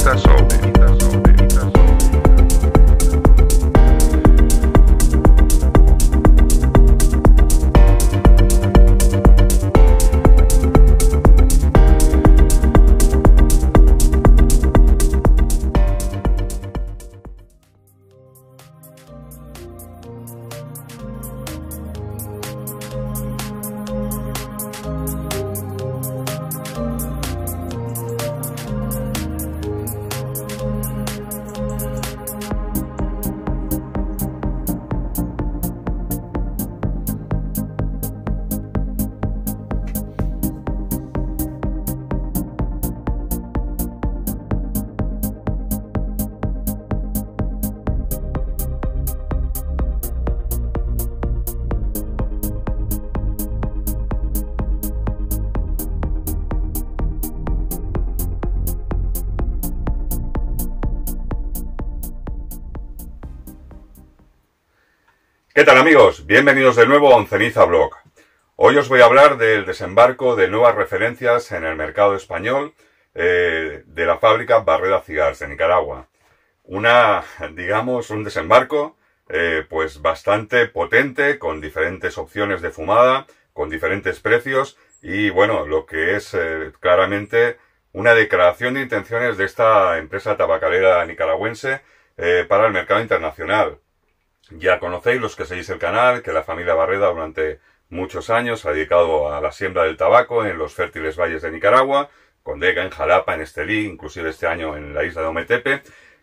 Guitar solo. ¿Qué tal amigos? Bienvenidos de nuevo a ceniza Blog. Hoy os voy a hablar del desembarco de nuevas referencias en el mercado español eh, de la fábrica Barrera Cigars de Nicaragua. Una, digamos, un desembarco eh, pues bastante potente, con diferentes opciones de fumada, con diferentes precios y bueno, lo que es eh, claramente una declaración de intenciones de esta empresa tabacalera nicaragüense para el mercado internacional. Ya conocéis los que seguís el canal, que la familia Barreda durante muchos años ha dedicado a la siembra del tabaco en los fértiles valles de Nicaragua, condega en Jalapa, en Estelí, inclusive este año en la isla de Ometepe,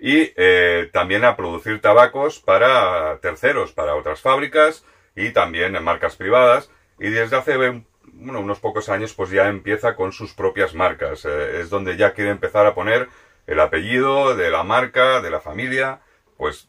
y eh, también a producir tabacos para terceros, para otras fábricas y también en marcas privadas, y desde hace bueno, unos pocos años pues ya empieza con sus propias marcas, eh, es donde ya quiere empezar a poner el apellido de la marca, de la familia, pues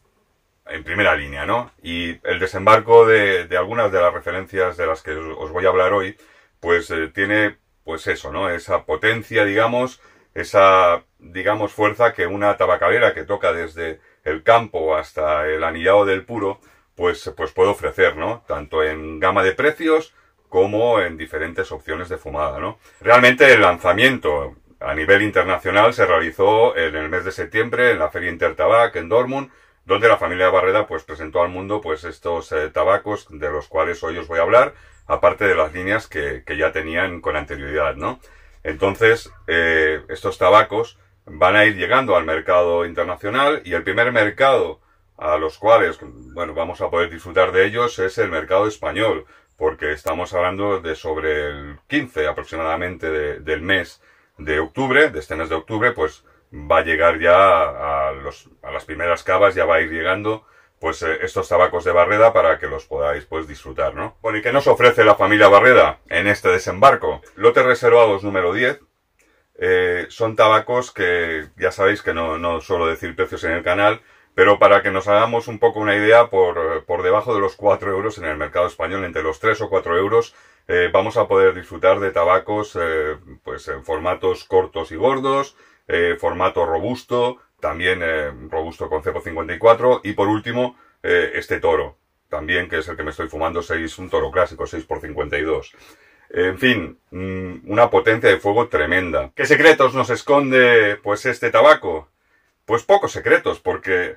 línea, ¿no? Y el desembarco de, algunas de las referencias de las que os voy a hablar hoy, pues eh, tiene, pues eso, ¿no? Esa potencia, digamos, esa, digamos, fuerza que una tabacalera que toca desde el campo hasta el anillado del puro, pues, pues puede ofrecer, ¿no? Tanto en gama de precios como en diferentes opciones de fumada, ¿no? Realmente el lanzamiento a nivel internacional se realizó en el mes de septiembre en la Feria Intertabac en Dortmund donde la familia Barreda pues presentó al mundo pues estos eh, tabacos de los cuales hoy os voy a hablar, aparte de las líneas que, ya tenían con anterioridad, ¿no? Entonces, eh, estos tabacos van a ir llegando al mercado internacional y el primer mercado a los cuales, bueno, vamos a poder disfrutar de ellos es el mercado español, porque estamos hablando de sobre el 15 aproximadamente del mes de octubre, de este mes de octubre, pues va a llegar ya a los, a las primeras cavas ya va a ir llegando pues eh, estos tabacos de Barreda para que los podáis pues disfrutar, ¿no? Bueno, ¿y qué nos ofrece la familia Barreda en este desembarco? Lotes reservados número 10. Eh, son tabacos que ya sabéis que no, no, suelo decir precios en el canal, pero para que nos hagamos un poco una idea, por, por debajo de los 4 euros en el mercado español, entre los 3 o 4 euros, eh, vamos a poder disfrutar de tabacos pues en formatos cortos y gordos, formato robusto, también eh, robusto con cepo 54 y por último eh, este toro, también que es el que me estoy fumando, 6, un toro clásico, 6x52. En fin, mm, una potencia de fuego tremenda. ¿Qué secretos nos esconde pues este tabaco? Pues pocos secretos, porque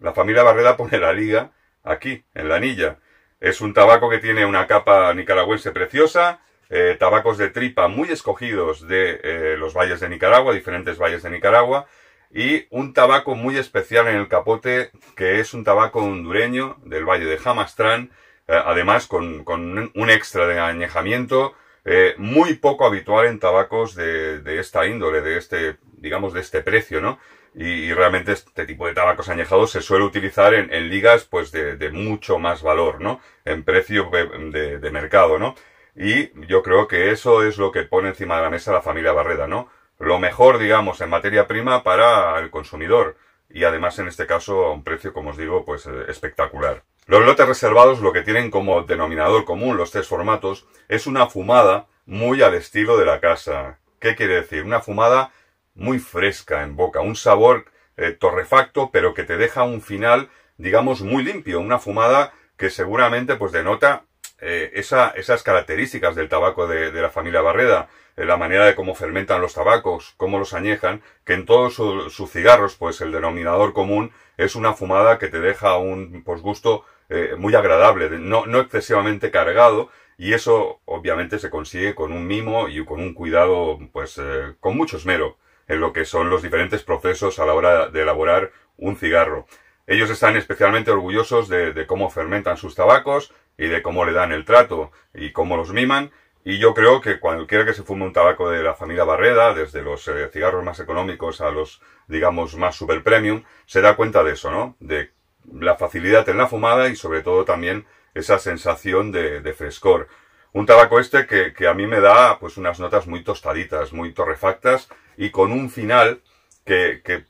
la familia Barreda pone la liga aquí, en la anilla. Es un tabaco que tiene una capa nicaragüense preciosa, eh, tabacos de tripa muy escogidos de los valles de Nicaragua, diferentes valles de Nicaragua, y un tabaco muy especial en el capote, que es un tabaco hondureño del Valle de Jamastrán, eh, además con, con, un extra de añejamiento eh, muy poco habitual en tabacos de, de, esta índole, de este, digamos, de este precio, ¿no? Y, realmente este tipo de tabacos añejados se suele utilizar en, ligas pues de, mucho más valor, ¿no? En precio de, de mercado, ¿no? Y yo creo que eso es lo que pone encima de la mesa la familia Barreda, ¿no? lo mejor, digamos, en materia prima para el consumidor. Y además, en este caso, a un precio, como os digo, pues eh, espectacular. Los lotes reservados lo que tienen como denominador común los tres formatos es una fumada muy al estilo de la casa. ¿Qué quiere decir? Una fumada muy fresca en boca, un sabor eh, torrefacto, pero que te deja un final, digamos, muy limpio, una fumada que seguramente pues denota eh, esa, esas características del tabaco de, la familia Barreda, eh, la manera de cómo fermentan los tabacos, cómo los añejan, que en todos sus cigarros, pues el denominador común es una fumada que te deja un posgusto eh, muy agradable, no, excesivamente cargado, y eso obviamente se consigue con un mimo y con un cuidado, pues con mucho esmero en lo que son los diferentes procesos a la hora de elaborar un cigarro. Ellos están especialmente orgullosos de, cómo fermentan sus tabacos, y de cómo le dan el trato y cómo los miman. Y yo creo que cualquiera que se fume un tabaco de la familia Barreda, desde los eh, cigarros más económicos a los, digamos, más super premium, se da cuenta de eso, ¿no? De la facilidad en la fumada y sobre todo también esa sensación de, frescor. Un tabaco este que, que, a mí me da pues unas notas muy tostaditas, muy torrefactas y con un final que, que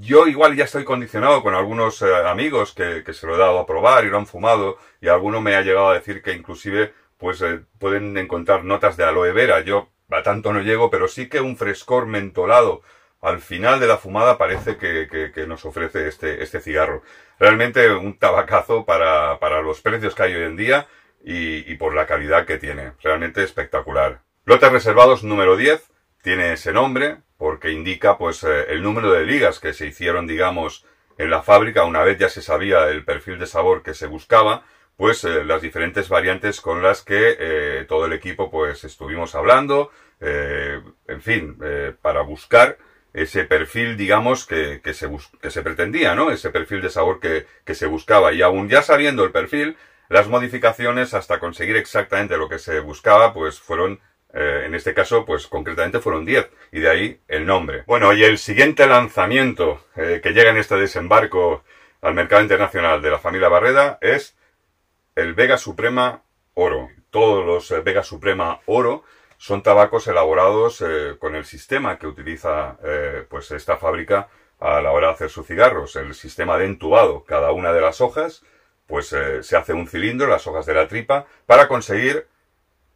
yo igual ya estoy condicionado con algunos eh, amigos que, se lo he dado a probar y lo han fumado y alguno me ha llegado a decir que inclusive pues eh, pueden encontrar notas de aloe vera. Yo a tanto no llego, pero sí que un frescor mentolado al final de la fumada parece que, nos ofrece este, este, cigarro. Realmente un tabacazo para, los precios que hay hoy en día y, y por la calidad que tiene. Realmente espectacular. Lotes reservados número 10 tiene ese nombre, porque indica pues eh, el número de ligas que se hicieron, digamos, en la fábrica, una vez ya se sabía el perfil de sabor que se buscaba, pues eh, las diferentes variantes con las que eh, todo el equipo pues estuvimos hablando, en fin, para buscar ese perfil, digamos, que, que, se que, se, pretendía, ¿no? Ese perfil de sabor que, que se buscaba. Y aún ya sabiendo el perfil, las modificaciones hasta conseguir exactamente lo que se buscaba, pues fueron eh, en este caso, pues concretamente fueron 10, y de ahí el nombre. Bueno, y el siguiente lanzamiento eh, que llega en este desembarco al mercado internacional de la familia Barreda es el Vega Suprema Oro. Todos los eh, Vega Suprema Oro son tabacos elaborados con el sistema que utiliza pues esta fábrica a la hora de hacer sus cigarros, el sistema de entubado. Cada una de las hojas, pues se hace un cilindro, las hojas de la tripa, para conseguir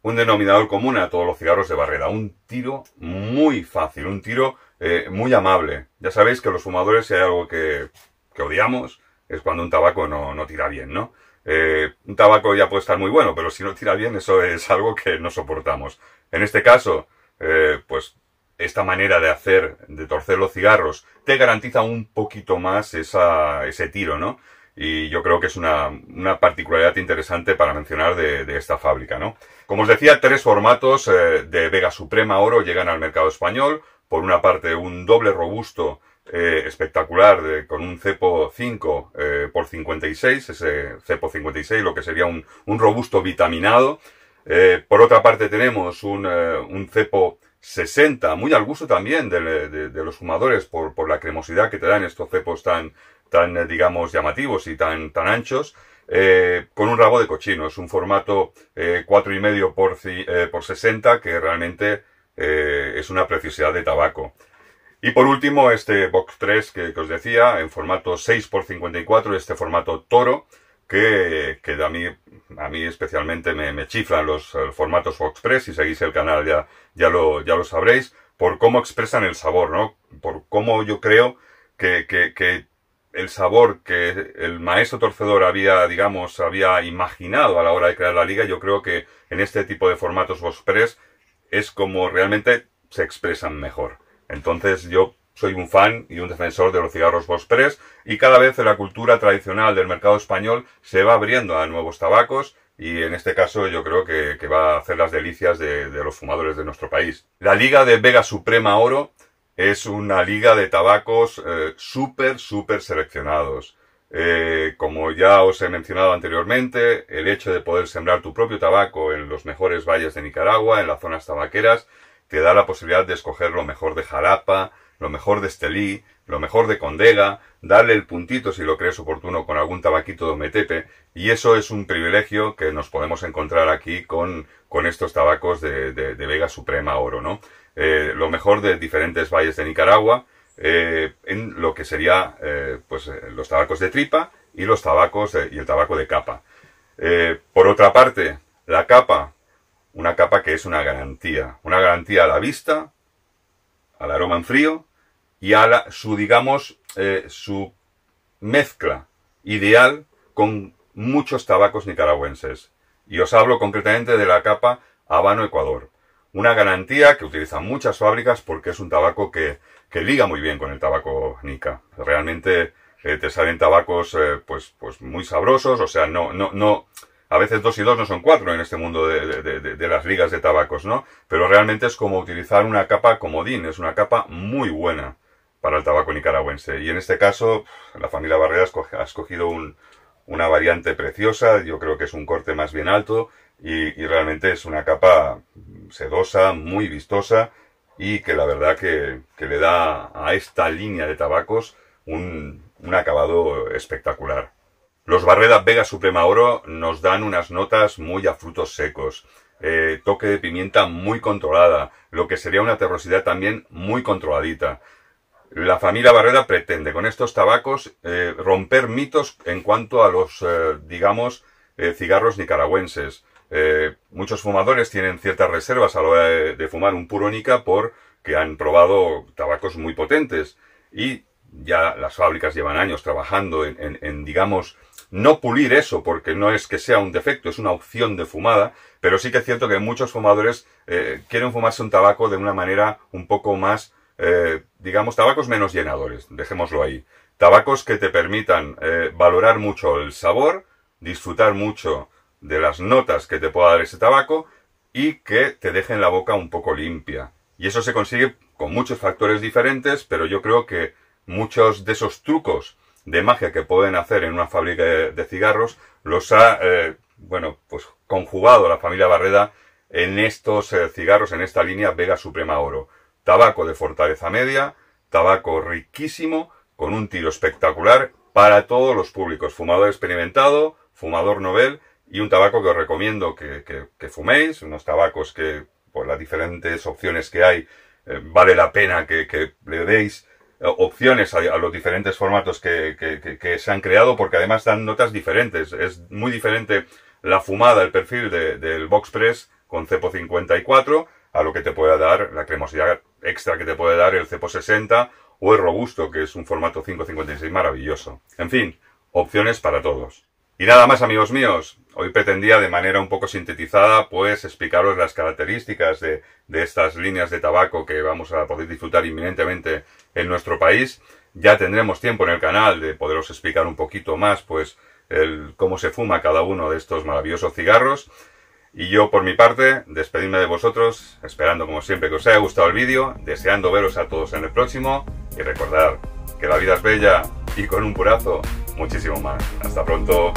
un denominador común a todos los cigarros de barrera. Un tiro muy fácil, un tiro eh, muy amable. Ya sabéis que los fumadores, si hay algo que, que odiamos, es cuando un tabaco no, no tira bien, ¿no? Eh, un tabaco ya puede estar muy bueno, pero si no tira bien, eso es algo que no soportamos. En este caso, eh, pues esta manera de hacer, de torcer los cigarros, te garantiza un poquito más esa, ese tiro, ¿no? y yo creo que es una, una particularidad interesante para mencionar de, esta fábrica, ¿no? Como os decía, tres formatos eh, de Vega Suprema Oro llegan al mercado español. Por una parte, un doble robusto eh, espectacular con un cepo 5 eh, por 56, ese cepo 56, lo que sería un, un robusto vitaminado. Eh, por otra parte, tenemos un, un cepo 60, muy al gusto también de, los fumadores por, por, la cremosidad que te dan estos cepos tan, tan, eh, digamos, llamativos y tan, tan anchos, eh, con un rabo de cochino. Es un formato eh, 4,5 por, eh, por 60 que realmente es una preciosidad de tabaco. Y por último, este Box 3 que, os decía, en formato 6x54, este formato toro, que, que, a, mí, a mí especialmente me, me chiflan los formatos Box 3. Si seguís el canal ya, ya, lo, ya lo sabréis, por cómo expresan el sabor, ¿no? Por cómo yo creo que el sabor que el maestro torcedor había, digamos, había imaginado a la hora de crear la liga, yo creo que en este tipo de formatos Vospres es como realmente se expresan mejor. Entonces yo soy un fan y un defensor de los cigarros Vospres y cada vez la cultura tradicional del mercado español se va abriendo a nuevos tabacos y en este caso yo creo que, va a hacer las delicias de los fumadores de nuestro país. La liga de Vega Suprema Oro es una liga de tabacos super eh, súper, súper seleccionados. Eh, como ya os he mencionado anteriormente, el hecho de poder sembrar tu propio tabaco en los mejores valles de Nicaragua, en las zonas tabaqueras, te da la posibilidad de escoger lo mejor de Jalapa, lo mejor de Estelí, lo mejor de Condega, darle el puntito si lo crees oportuno con algún tabaquito de Metepe, y eso es un privilegio que nos podemos encontrar aquí con, con estos tabacos de, de Vega Suprema Oro, ¿no? Eh, lo mejor de diferentes valles de Nicaragua eh, en lo que sería eh, pues, los tabacos de tripa y los tabacos y el tabaco de capa. por otra parte, la capa, una capa que es una garantía, una garantía a la vista, al aroma en frío y a la, su, digamos, su mezcla ideal con muchos tabacos nicaragüenses. Y os hablo concretamente de la capa Habano Ecuador. Una garantía que utilizan muchas fábricas porque es un tabaco que, que liga muy bien con el tabaco nica. Realmente eh, te salen tabacos eh, pues, pues muy sabrosos, o sea, no, no, no, a veces dos y dos no son cuatro en este mundo de, de, las ligas de tabacos, ¿no? Pero realmente es como utilizar una capa comodín, es una capa muy buena para el tabaco nicaragüense. Y en este caso, la familia Barrera ha escogido un, una variante preciosa, yo creo que es un corte más bien alto y, y realmente es una capa sedosa, muy vistosa y que la verdad que, le da a esta línea de tabacos un, acabado espectacular. Los Barreda Vega Suprema Oro nos dan unas notas muy a frutos secos. Eh, toque de pimienta muy controlada, lo que sería una terrosidad también muy controladita. La familia Barreda pretende con estos tabacos eh, romper mitos en cuanto a los, eh, digamos, cigarros nicaragüenses. Eh, muchos fumadores tienen ciertas reservas a la hora de, fumar un purónica... nica porque han probado tabacos muy potentes y ya las fábricas llevan años trabajando en, digamos, no pulir eso, porque no es que sea un defecto, es una opción de fumada, pero sí que es cierto que muchos fumadores eh, quieren fumarse un tabaco de una manera un poco más, eh, digamos, tabacos menos llenadores, dejémoslo ahí. Tabacos que te permitan valorar mucho el sabor, disfrutar mucho de las notas que te pueda dar ese tabaco y que te en la boca un poco limpia. Y eso se consigue con muchos factores diferentes, pero yo creo que muchos de esos trucos de magia que pueden hacer en una fábrica de, cigarros los ha, eh, bueno, pues conjugado la familia Barreda en estos eh, cigarros, en esta línea Vega Suprema Oro. Tabaco de fortaleza media, tabaco riquísimo, con un tiro espectacular para todos los públicos, fumador experimentado, fumador novel y un tabaco que os recomiendo que, que, fuméis, unos tabacos que por las diferentes opciones que hay eh, vale la pena que, le deis eh, opciones a, los diferentes formatos que, que, se han creado porque además dan notas diferentes. Es muy diferente la fumada, el perfil del Box con cepo 54 a lo que te pueda dar la cremosidad extra que te puede dar el cepo 60 o el robusto que es un formato 556 maravilloso. En fin, opciones para todos. Y nada más amigos míos, Hoy pretendía de manera un poco sintetizada pues explicaros las características de, estas líneas de tabaco que vamos a poder disfrutar inminentemente en nuestro país. Ya tendremos tiempo en el canal de poderos explicar un poquito más pues el, cómo se fuma cada uno de estos maravillosos cigarros. Y yo por mi parte, despedirme de vosotros, esperando como siempre que os haya gustado el vídeo, deseando veros a todos en el próximo y recordar que la vida es bella y con un purazo muchísimo más. Hasta pronto.